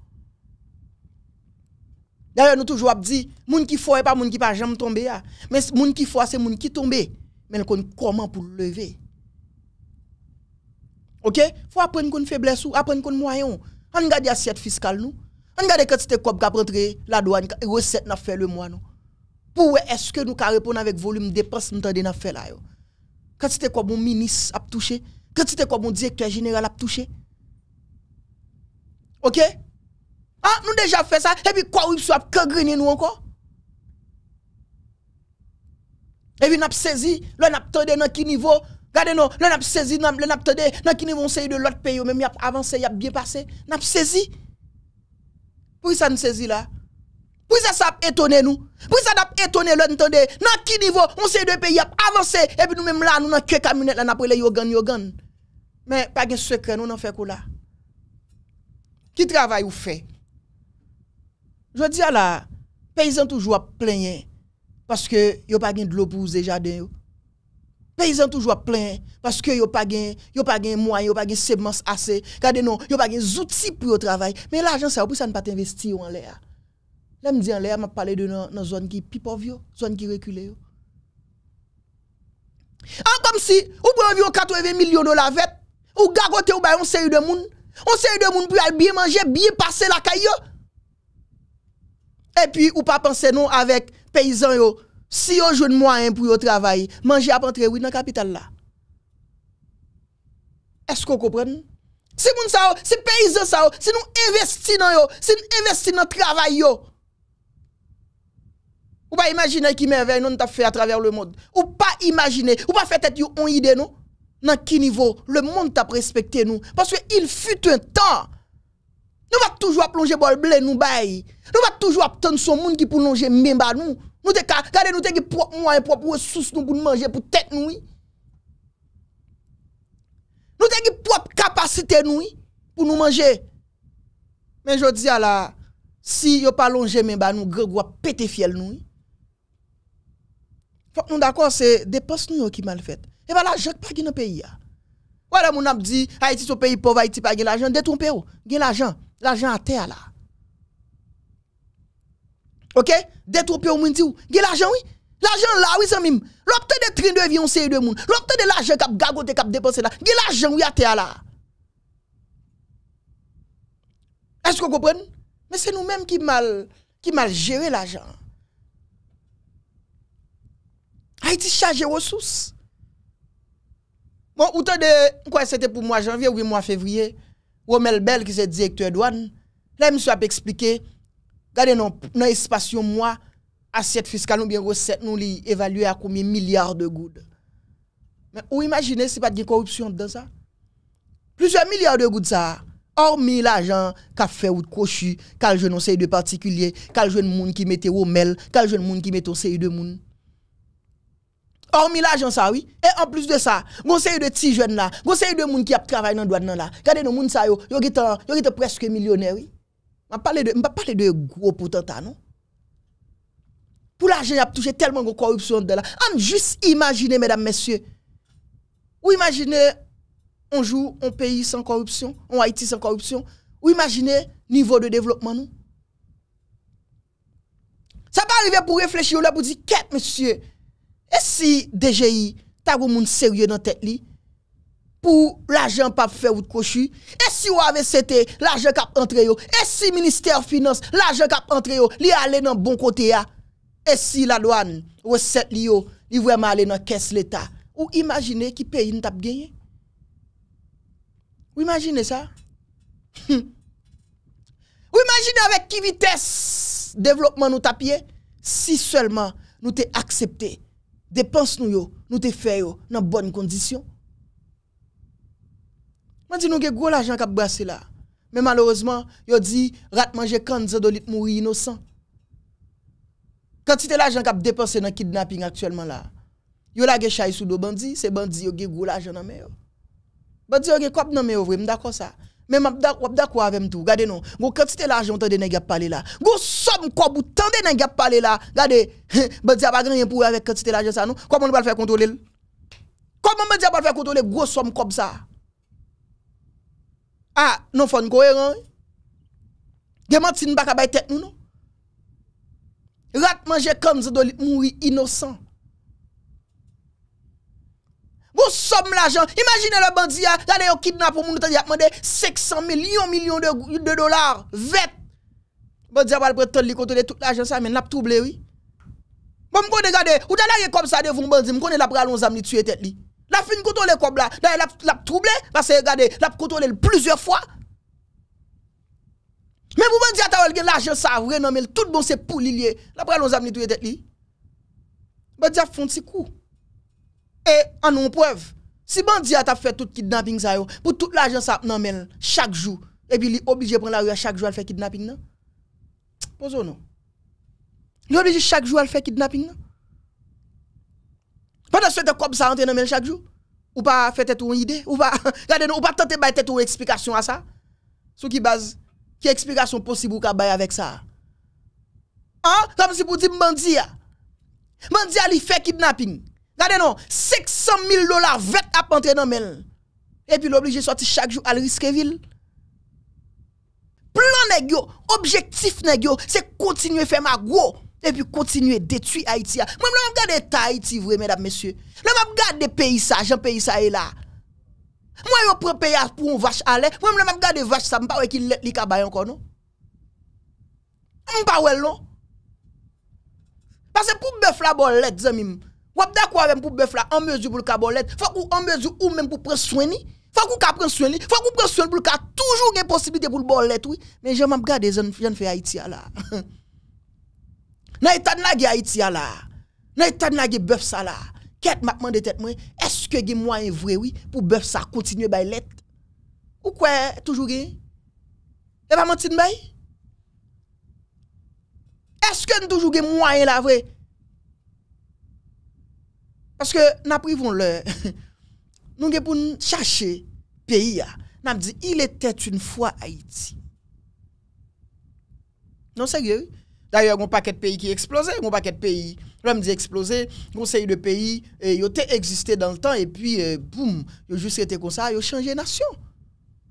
D'ailleurs, nous toujours dit, moun qui et pas moun qui pas jamais tomber ah. Mais moun qui font, c'est moun qui tombent. Mais le comment pour lever. OK Faut apprendre qu'on faiblesse ou apprendre qu'on moyen. On regarde l'assiette fiscale nous. On regarde quantité cop qui rentrer la douane recette n'a fait le mois nous. Pour est-ce que nous ka répondre avec volume dépenses nous avons fait là yo. Quantité quoi mon ministre a touché, quantité quoi mon directeur général a touché. OK An, ah, nou deja fe sa, epi kwa wip so ap kegrini nou anko. Epi nap sezi, lò nap tonde nan ki nivou, gade nou, lò nap sezi, lò nap tonde, nan ki nivou, on non, non, se yi de lòt peyo, men mi ap avanse, yap biye pase, nap sezi. Pou yisa nan sezi la? Pou yisa sa ap etone nou? Pou yisa nap etone lòt tonde, nan ki nivou, on se yi de peyo, yap avanse, epi nou men mla, nou nan kwe kamine, nan ap wile yogan, yogan. Men, pa gen sekre, nou nan fe kou la. Je dis à la, paysan toujours à parce que yo pas de l'eau pour les jardins. Paysan toujours à parce que yo pas de yo pas gain moyen, yo pas de semences assez. Regardez non, yo pas gain outils pour le travail. Mais l'argent ça pour ça ne pas investir en l'air. Là me dit en l'air, m'a parlé de dans zones zone qui pipovio, zone qui reculée. Ah, comme si, ou pour environ 80 millions de dollars ou gagote ou ba yon série de monde, on série de monde pour bien manger, bien passer la caillou. Et puis, ou pas penser non avec paysans, yo, si yo de moyen pour yo travailler, manger à rentrer oui dans la capitale là. Est-ce qu'on comprend? Si moun sa si paysan sa si nous investissons dans yo, si nous investissons dans le travail yo. Ou pas imaginer qui merveille nous t'a fait à travers le monde. Ou pas imaginer, ou pas faire tête une idée nous dans quel niveau le monde t'a respecté nous parce que il fut un temps Nou va toujwa plonje bol ble nou bayi, nou va toujwa plonje son moun ki pou lonje men ba nou, nou te ka, kade nou te ki pwap mwen, pwap wè souse nou pou nou manje pou tet nou yi. Nou te ki pwap kapasite nou yi pou nou manje. Men yo dize ala, si yo pa lonje men ba nou, gè gwa pete fiel nou yi. Fok nou d'akon se depos nou yo ki mal fèt, e va la jok pa ki nou pe yi ya. Wala moun ap di, hayti sou peyi pova, hayti pa gen l'ajan, detrompe ou, gen l'ajan, l'ajan a te ala. Ok, detrompe ou moun ti ou, gen l'ajan ou, l'ajan la ou yi san mim, l'opte de trin de viyon se yi de moun, l'opte de l'ajan kap gagote kap depose la, gen l'ajan ou a te ala. Esti ko gopren? Men se nou menm ki mal, ki mal jere l'ajan. Hayti chaje wosous. Bon, outan de kwa se te pou mwa janvye ou mwa fevriye, Womel Bel ki se direktor douan, la mi so ap eksplike, gade nan espasyon mwa, asyet fiskal nou biye reset nou li evalue akoumi milyar de goud. Ou imagine se pat gen korupsyon dan sa? Plus ya milyar de goud sa, ormi la jan ka fe ou koshu, kal jenon se y de partikulye, kal jen moun ki mete Womel, kal jen moun ki mete on se y de moun. Hormis l'argent ça oui. Et en plus de ça, conseil de petits jeunes là, conseil de monde qui a travaillé dans douane là. Regardez nos monde ça yo, yo presque millionnaire oui. M'a parle de m'a parler de gros potentat non. Pour l'argent, il a touché tellement de corruption de là. On juste imaginer mesdames messieurs. Ou imaginez un jour, un pays sans corruption, un Haïti sans corruption. Ou imaginez niveau de développement nous. Ça va arriver pour réfléchir là pour dire qu'est-ce, monsieur E si DJI ta wou moun serye nan tek li? Pou l'ajen pa fe wout koshu? E si wavè sete l'ajen kap antre yo? E si minister finance l'ajen kap antre yo? Li alè nan bon kote ya? E si la lwan wè sete li yo? Li vwèman alè nan kes l'Etat? Ou imagine ki peyi nou tap genye? Ou imagine sa? Ou imagine avè ki vites devlopman nou tap ye? Si selman nou te aksepte Dépense nou yo, nou te fè yo nan bonn kondisyon. Mwen di nou ge gwo la jan kap brase la. Men malorezman, yo di rat manje kan, zado lit mouri inosan. Kantite la jan kap depense nan kidnapping aktuelman la. Yo la ge chay sou do bandi, se bandi yo ge gwo la jan nan mè yo. Bandi yo ge kop nan mè yo vwe, mdakon sa. Mem ap dak wap dak wav m tou. Gade nou. Gou kète stelajan ou tande nè gèp pale la. Gou som kòb ou tande nè gèp pale la. Gade. Bè diya bagren yon pou ave kète stelajan sa nou. Kòp moun bèl fè kontole. Kòp moun bè diya bèl fè kontole. Gou som kòb sa. A. Non fon kòhe ran. Gè mat sin baka bay tek nou nou. Rat manje kam zè do li mou yi inosan. Bou som l'ajan, imagine le bandi ya, ya de yo kidnap ou moun nou ta di akman de, sek san milyon, milyon de dolar, vet. Bandi ya wale pre ton li kontole tout l'ajan sa, men lap trouble oui. Bon mwen kon de gade, ou ta la ye kob sa de voun bandi, mwen kon de la pre alon zam li tue tet li. La fin kontole kob la, la pe trouble, la se gade, la pe kontole l'pluzeur fwa. Men pou bandi ya ta wale gen l'ajan sa, wè nan men tout bon se pou li liye, la pre alon zam li tue tet li. Bandi ya fon ti kou. Et en on preuve. Si Bandia a fait tout kidnapping ça pour toute l'argent ça nan chaque jour et puis il est obligé prendre la rue chaque jour à faire kidnapping non Pose non. Il est obligé chaque jour à faire kidnapping non Pendant ce temps ça rentre dans chaque jour ou pas faire tête une idée ou pas regardez ou pas tenter bailler une explication à ça Sur qui base qui explication possible ou ka bailler avec ça Hein comme si pour dire bandit Mandia a fait kidnapping Gade nou, 600.000 lola vet apante nan men. Epi l'oblige sorti chak jou al risque vil. Plan negyo, objektif negyo, se kontinu e fè ma gwo, epi kontinu e detui Haiti ya. Mwen mwen mwap gade ta Haiti vwè mèdap monsye. Mwen mwap gade de peyi sa, jen peyi sa e la. Mwen yon pre paya pou un vache ale. Mwen mwen mwap gade de vache sa, mwen pa we ki let li ka bayan kon nou. Mwen pa wel nou. Parce pou bef la bon let zem imi. Wap d'accord même pour bœuf là, en mesure pour le cabolette, faut ou en mesure ou même pour prendre soin ni. Faut qu'on prenne soin li, faut qu'on prenne soin pour le cas toujours une possibilité pour le bolette oui, mais j'aime regarder Haïti là. là. bœuf ça là. m'a demandé tête moi, est-ce que y moyen vrai oui pour bœuf ça continuer bay Ou quoi toujours Vous Et Est-ce que nous toujours moyen la vrai parce que nous privons le. nous devons chercher pays. Nous dit il était une fois Haïti. Non, sérieux. D'ailleurs, il y a un paquet de pays qui explosé, il un paquet de pays, me dit explosé, un série de pays, ils ont existé dans le temps et puis, euh, boum, ils ont juste été comme ça, ils ont changé nation,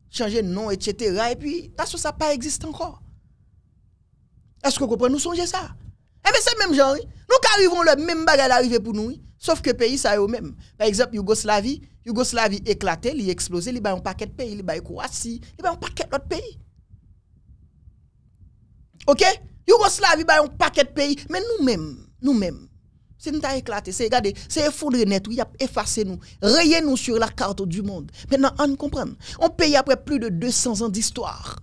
changé nom, etc. Et puis, nation, ça pas existe encore. Est-ce que vous comprenez, nous songez ça? Eh bien, c'est même genre, nous arrivons le même bagage arrivé pour nous. Sauf que pays ça est eux même Par exemple, Yougoslavie, Yougoslavie éclaté, il explosé, il y a un paquet de pays, il y a Croatie, il y a un paquet d'autres pays. OK Yougoslavie, il a un paquet de pays, mais nous-mêmes, nous-mêmes, c'est nous avons éclaté, c'est regardez, c'est effondré net, il a effacé nous, rayé nous sur la carte du monde. Maintenant, on comprend. On paye après plus de 200 ans d'histoire.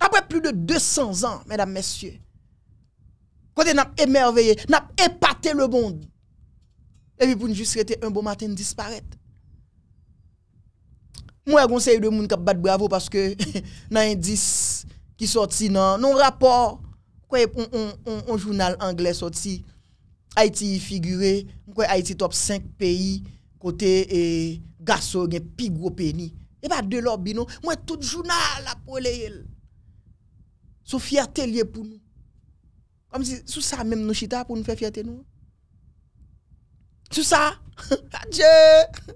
Après plus de 200 ans, mesdames, messieurs, Kote nan ap emerveye, nan ap epate le bond. Epi pou njus rete, un bo maten disparete. Mwen agonseye de moun kap bat bravo, paske nan indis ki soti nan non rapor, kwen yon jounal angle soti, Haiti figure, mwen kwen Haiti top 5 peyi, kote e, gaso gen pig wopeni. Epi at de lop bi nou, mwen tout jounal ap pole yel. Sou fiertelye pou nou. Kom si sou sa menm nou chita pou nou fe fete nou? Sou sa? Gade!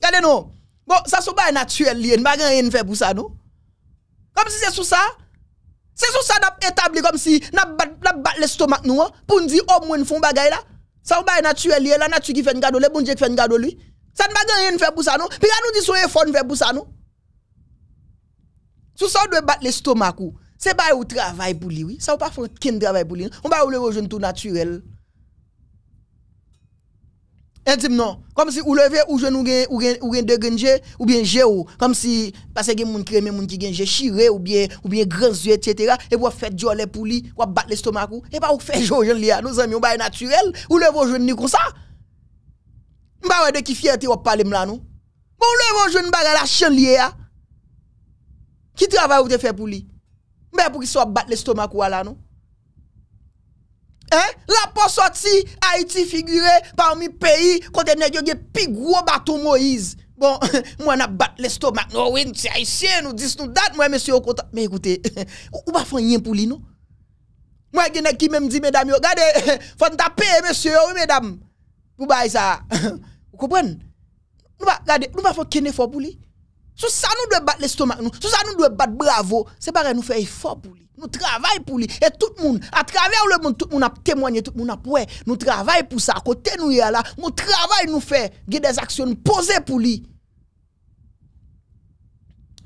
Gade nou? Bon, sa sou baye natyuel liye, nba genye en fe bousa nou? Kom si se sou sa? Se sou sa nap etabli kom si nap bat le stomak nou? Poun di omwen oh, foun bagay la? Sa ou baye natyuel liye la natyuki fen gado li, bonjek fen gado li? Sa nba genye en fe bousa nou? Pi anou di sou e fon fe bousa nou? Sou sa ou dwe bat le stomak ou? c'est pas ou travail pour lui, oui. ça ou pas fait un travail pour lui. On va ou le jeune tout naturel. Et non. Comme si ou levé ou je ou gen, ou gen, de ou bien je ou. comme si parce que moun kreme, moun ki je chiré ou bien, ou bien etc. Et pour faire jole pour ou ou bat l'estomac ou. Et pas ou faire jouen li a. amis on ou ba naturel. Ou le ou comme ni on sa. de qui On ou parler? mla Bon, ou leve ou la chandlier ah. qui a. ou te faire pour Mbe pou ki so bat le stoma kou ala nou? Eh? La pou soti, a iti figure, pa ou mi peyi, kote ne kyo ge pigwo batou Moiz. Bon, mwen a bat le stoma, nou we nte a isye nou, dis nou dat, mwen mese yo konta. Mwen ekoute, ou ba fon yen pou li nou? Mwen genne ki mem di medam yo, gade, fon tapeye mese yo, oui medam, ou ba a isa. Ou koupwen? Gade, nou ba fon kene fo pou li? Mwen, Sous ça, nous devons battre l'estomac, nous. Sous ça, nous devons battre bravo. C'est pareil, nous faisons effort pour lui. Nous travaillons pour lui. Et tout le monde, à travers le monde, tout le monde a témoigné, tout le monde a pu Nous travaillons pour ça. côté, nous y là. Nous travaillons, nous faisons des actions posées pour lui.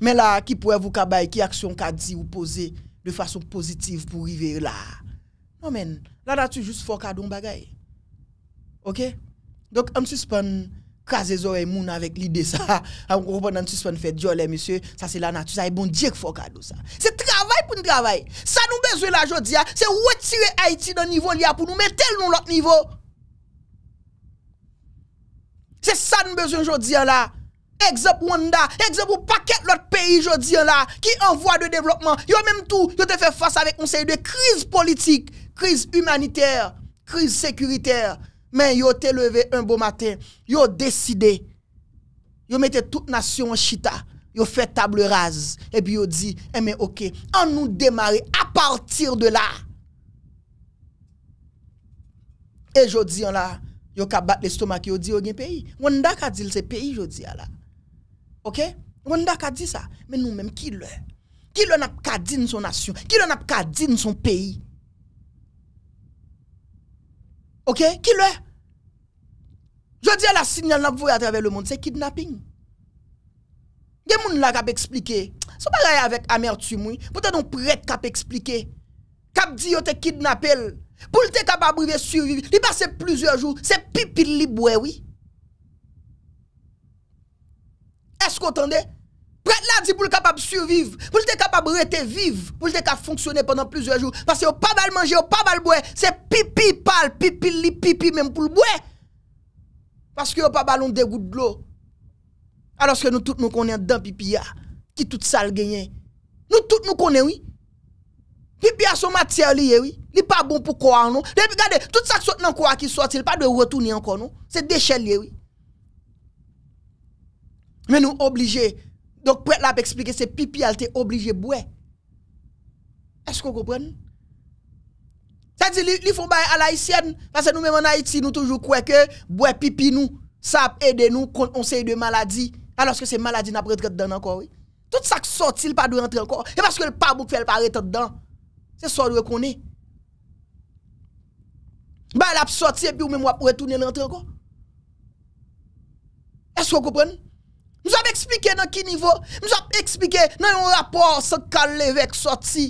Mais là, qui pourrait vous cabaye, qui action qu'a dit ou poser de façon positive pour arriver là? Non, mais là, là, tu juste fort des bagay. OK? Donc, on suspend. Kaze zo e moun avèk li de sa. Amkou repon nan tu swen fè diolè, misye. Sa se la natu, sa e bon dièk fò kado sa. Se travay pou n' travay. Sa nou bezwe la jodi ya, se wetire Haiti nan nivou li ya pou nou metel nou lot nivou. Se sa nou bezwe jodi ya la. Ex-up Wanda, ex-up ou paket lot peyi jodi ya la ki envwa de devlopman. Yo mèm tou, yo te fè fòs avèk onseye de kriz politik, kriz humaniter, kriz sekuriter, Mais yo te levé un beau matin, yo décidé, yo mettez toute nation en chita, yo fait table rase, et puis yo dit, eh mais ok, on nous démarrer à partir de là. Et je dis là, yo ka battu l'estomac, yo dit yo gen pays. Wanda ka dit c'est pays, je dis là. Ok? Wanda ka dit ça, mais nous même qui le? Qui le n'a pas dit son nation? Qui le n'a pas dit son pays? Ok, ki lè? Je di a la sinyal nan pou voy a traver le moun, se kidnapping. Gen moun la kap eksplike, se pa raye avek amertu moun, pou te don prèk kap eksplike. Kap di yo te kidnappel, pou te kap abrive suivi, li pase plusieurs jours, se pipili bwe wè. Esko tande? Prat la di pou l kapab survive, pou l dey kapab rete vive, pou l dey kapab fonksyone pendant plizye jou, pas se yo pa bal manje, yo pa bal bwe, se pipi pal, pipi li pipi menm pou l bwe. Paske yo pa bal on degout blo, aloske nou tout nou konen dan pipi ya, ki tout sal genyen. Nou tout nou konen, oui. Pipi a son mater li, oui. Li pa bon pou kwa, non. Le bi gade, tout sa kso nan kwa ki sot, li pa dwe retouni an kon, non. Se dechel li, oui. Men nou oblije, Donc, pour l'a expliqué, c'est pipi, elle était obligée de boire. Est-ce que vous comprenez? C'est-à-dire, ils font à à l'haïtienne, parce que nous-mêmes en Haïti, nous toujours croyons que boire pipi nous, ça aide nous contre on sait de maladie, alors que ces maladies n'ont pas dedans encore, oui. Tout ça qui sort, il pas de rentrer encore. Et parce que le pas fait le pas dedans. C'est ça qu'on reconnaît. Bah, elle a sorti et puis ou même retourner rentrer encore. Est-ce que vous comprenez? Mous ap eksplike nan ki nivou, mous ap eksplike nan yon rapor sot kal levek soti,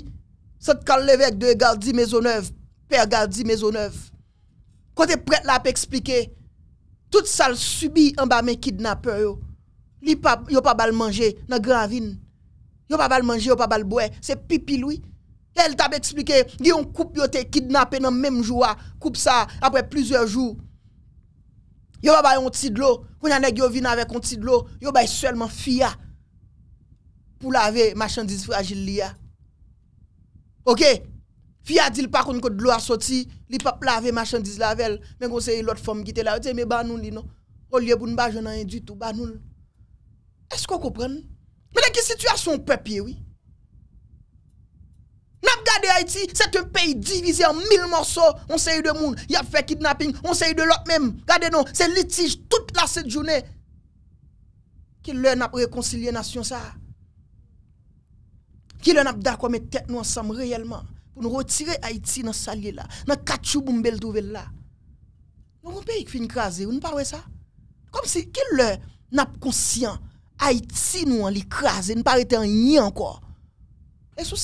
sot kal levek dwe gardi mezo nev, per gardi mezo nev. Kote pret la ap eksplike, tout sal subi an ba men kidnapper yo, li yon pa bal manje nan gran vin, yon pa bal manje, yon pa bal boue, se pipi loui. El ta ap eksplike, yon koup yo te kidnappe nan menm joua, koup sa apre plizor joua. Yo ba un petit de l'eau. Quand nèg yo vin avec un petit de l'eau, yo bay seulement fia pour laver marchandise fragile a. OK Fia dit pas qu'on de l'eau a sorti, li pas laver marchandise lavel, mais conseil l'autre femme qui était là, mais ba nous li non. Au lieu pour pas ba rien du tout, ba nous. Est-ce qu'on comprend Mais la situation peuple oui. N'a gardé Haïti, c'est un pays divisé en mille morceaux. On sait de monde, il y a fait kidnapping, on sait de l'autre même. Regardez nous c'est litige toute la cette journée. Qui n'a pas réconcilié nation ça? Qui l'a a d'accord mettre tête nous ensemble réellement pour nous retirer Haïti dans salier là, dans kachou boumbel trouver là. Nous un pays qui finit craser, vous ne pas ça. Comme si qui l'a n'a conscient Haïti nous en l'écraser, ne pas été en encore. Et C'est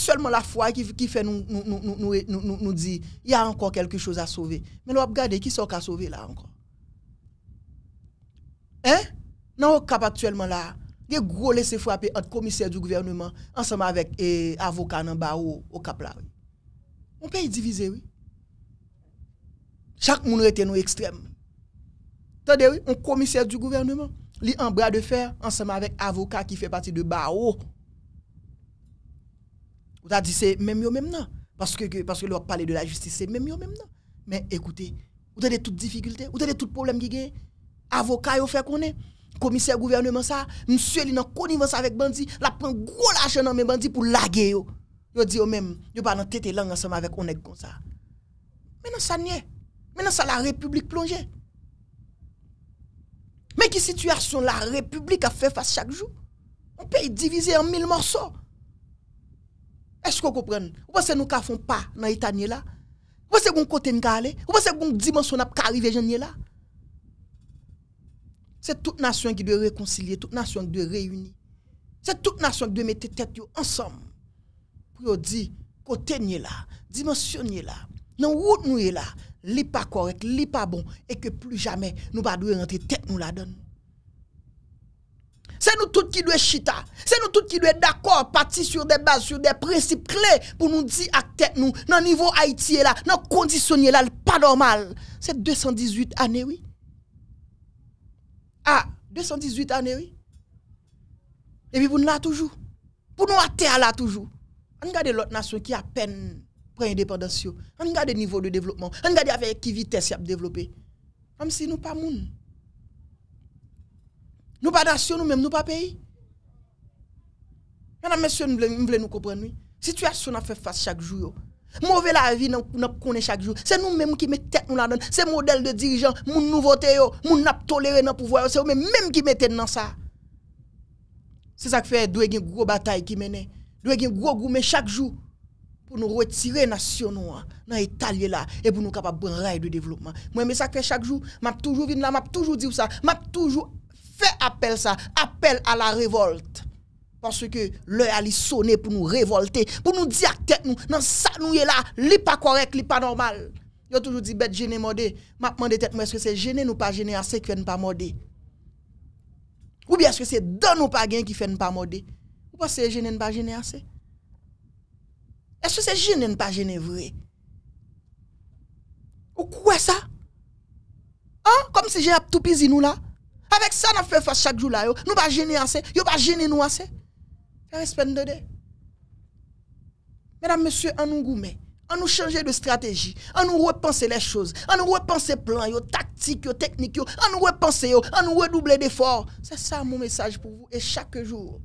seulement la foi qui, qui fait nous, nous, nous, nous, nous dire il y a encore quelque chose à sauver. Mais nous regardez qui sont à sauver là encore. Hein? Dans le cap actuellement là, il y a gros laissé frapper entre commissaire du gouvernement ensemble avec eh, avocat dans bas au, au cap là. On peut y diviser oui. Chaque monde était nous extrême à un commissaire du gouvernement, il en bras de fer ensemble avec avocat qui fait partie de Bao. Vous avez dit c'est même yo même non parce que parce que de la justice c'est même yo même non. Mais écoutez, vous avez toutes difficultés, vous avez tout problèmes qui gagne. Avocat vous fait qu'on est commissaire gouvernement ça, monsieur il en connivence avec a pris un gros lâche dans mes bandits pour laguer yo. Yo dit vous même, yo pas dans tête langue ensemble avec on est comme ça. Maintenant ça n'y est. Maintenant ça la République plongée. Mais quelle situation la République a fait face chaque jour peut pays divisé en mille morceaux. Est-ce que vous comprenez Vous pensez que nous ne faisons pas dans l'État là Vous pensez que nous côté nous aller Vous pensez que nous dimension n'a pas arrivé là C'est toute nation qui doit réconcilier, toute nation qui doit réunir. C'est toute nation qui doit mettre tête ensemble pour dire côté nous là, dimension nous là, dans route nous là, li pas correct, li pas bon, et que plus jamais nous pas devons rentrer tête nous la donne. C'est nous tous qui devons chita, c'est nous tous qui devons d'accord, partir sur des bases, sur des principes clés pour nous dire à tête nous, dans le niveau Haïti là, dans le conditionnel, là, pas normal. C'est 218 années, oui. Ah, 218 années, oui. Et puis pour nous là toujours. Pour nous à terre là toujours. Regardez l'autre nation qui à peine prend indépendance On regarde le niveau de développement. On regarde avec qui vitesse il a développé. Comme si nous pas moun. Nous pas nation, nous même, nous pas pays. Mesdames, messieurs, nous voulons nous comprendre. Situation a fait face chaque jour. Mauvais la vie, nous connaissons chaque jour. C'est nous-mêmes qui mettons tête nous là-dedans. C'est le modèle de dirigeant, mon nouveauté, mon n'a toléré dans le pouvoir. C'est nous-mêmes qui mettons dans ça. C'est ça qui fait, il y a une grosse bataille qui mène. Il y a une grosse chaque jour pour nous retirer nationaux hein, dans l'Italie là et pour nous capable prendre rail de développement moi mais ça fait chaque jour m'a toujours venir, là m'a toujours dit ça m'a toujours fait appel ça appel à la révolte parce que l'heure a sonné pour nous révolter pour nous dire tête nous dans ça nous est là li pas correct li pas normal yo toujours dit bête gêné modé m'a demandé tête moi est-ce que c'est gêné nous pas gêné qui que ne pas modé ou bien est-ce que c'est dans nous pas gain qui fait ne pas modé ou pas c'est gêné nous pas gêné assez est-ce que c'est gêné ne pas gêné vrai? Ou quoi ça? Hein? Comme si j'ai tout pisi nous là. Avec ça, nous fait face chaque jour là. Nous pas gêné assez. Nous pas gêné nous assez. Respect de Dieu. Mesdames, messieurs, en nous gourmet. On nous changer de stratégie, on nous repenser les choses, on nous repenser plan, yo, tactique, yo, technique, yo, on nous repenser, on nous redoubler d'efforts. C'est ça mon message pour vous. Et chaque jour,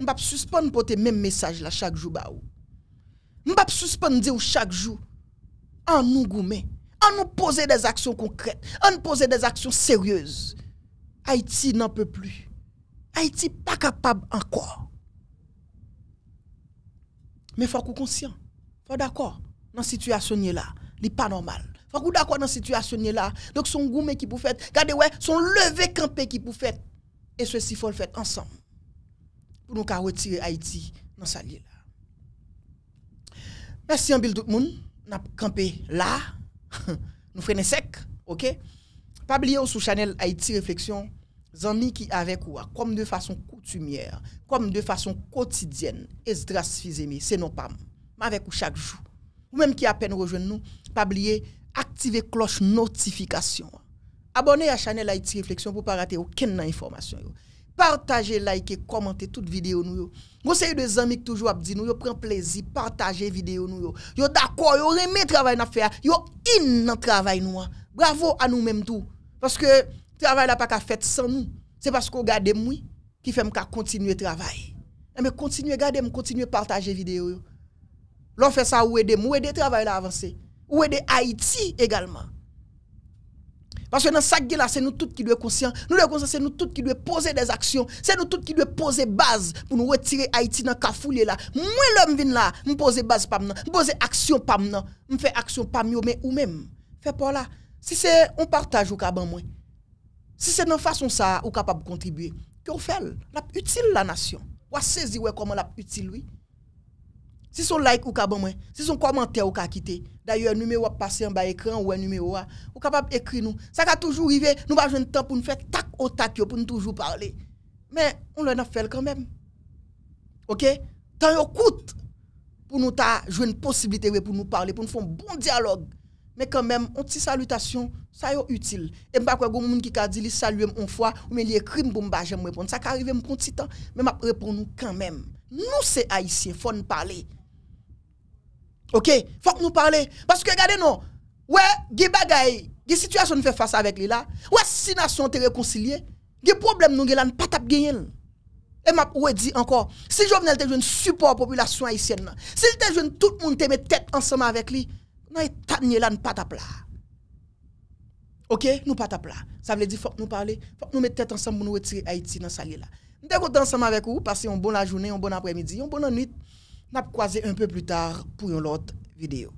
on va suspendre pour tes mêmes messages là chaque jour. Bah, Mbap suspendre chaque jour. En nous goumé en nous poser des actions concrètes, en nous poser des actions sérieuses. Haïti n'en peut plus. Haïti pas capable encore. Mais faut qu'on conscient. Faut d'accord. Dans cette situation là, n'est pas normal. Faut qu'on d'accord dans cette situation là. Donc son gourmet qui pour faire, regardez ouais, son lever campé qui pour faire. Et ceci faut le faire ensemble. Pour nous retirer Haïti dans sa lieu là. Mersi an bil dout moun, nap kampe la, nou frene sek, ok? Pabliye ou sou chanel Haiti Reflexion, zan ni ki avek ou a, kom de fason koutumier, kom de fason kotidyen, es dras fizemi, se non pam, ma avek ou chak jou. Ou menm ki apen rejoen nou, pabliye, aktive kloche notifikasyon. Abone a chanel Haiti Reflexion pou pa rate ou ken nan informasyon yo. Partagez, likez, commentez toute vidéo nous. Conseil des amis qui toujours dit nous, prenez plaisir, partagez vidéo nous. Yo d'accord, yo remet travail n'a faire. yo in dans travail hein. Bravo à nous-mêmes tout parce que travail n'a pas qu'à fait sans nous. C'est parce qu'on garde moi qui fait qu'à continuer travail. Eh, mais continuez garder, continuez partager vidéo. L'on fait ça ou aider, aidez aider travail à avancer. Vous aider Haïti également. Parce que dans ce là, c'est nous tous qui devons conscients. Nous devons conscients, c'est nous tous qui devons poser des actions. C'est nous tous qui devons poser base pour nous retirer Haïti dans cafoulier là. Moi l'homme vient là, me poser base pas je poser action pas me je faire action pas mieux mais ou même. Fait pas là. Si c'est on partage ou caban moi. Si c'est dans façon ça ou capable de contribuer, que on fait, l'a utile la nation. Ou saisir comment l'a utile oui. Si son like ou ka bon mwen, si son commentaire ou ka quitté. D'ailleurs numéro passé en bas écran ou un numéro a, ou capable écrire nous. Ça va toujours arrivé nous pas de temps pour nous faire tac au tac pour nous toujours parler. Mais on le a fait quand même. OK Tant yo coûte pour nous ta une possibilité pour nous parler, pour nous faire un bon dialogue. Mais quand même, on petite salutation, ça est utile. Et pas quoi moun qui a dit li saluer une fois ou mais li écrit pour m'ba j'aime répondre. Ça arrive me prend petit temps, mais m'a répondre nous quand même. Nous c'est haïtien, faut nous parler. OK, faut que nous parlions, parce que regardez non. Ouais, des bagaille, des situations nous fait face avec lui là. Ouais, si nation te réconcilié, des problèmes nous sont pas tap gagner. Et m'a ouais dit encore, si Jovenel te un support population haïtienne, si te joue tout le monde te met tête ensemble avec lui, non état là pas tap là. OK, nous pas tap là. Ça veut dire faut que nous il faut que nous la tête ensemble pour nous retirer Haïti dans sa là. Nous devons ensemble avec vous, passez une bonne journée, un bon après-midi, une bonne nuit n'a croisé un peu plus tard pour une autre vidéo.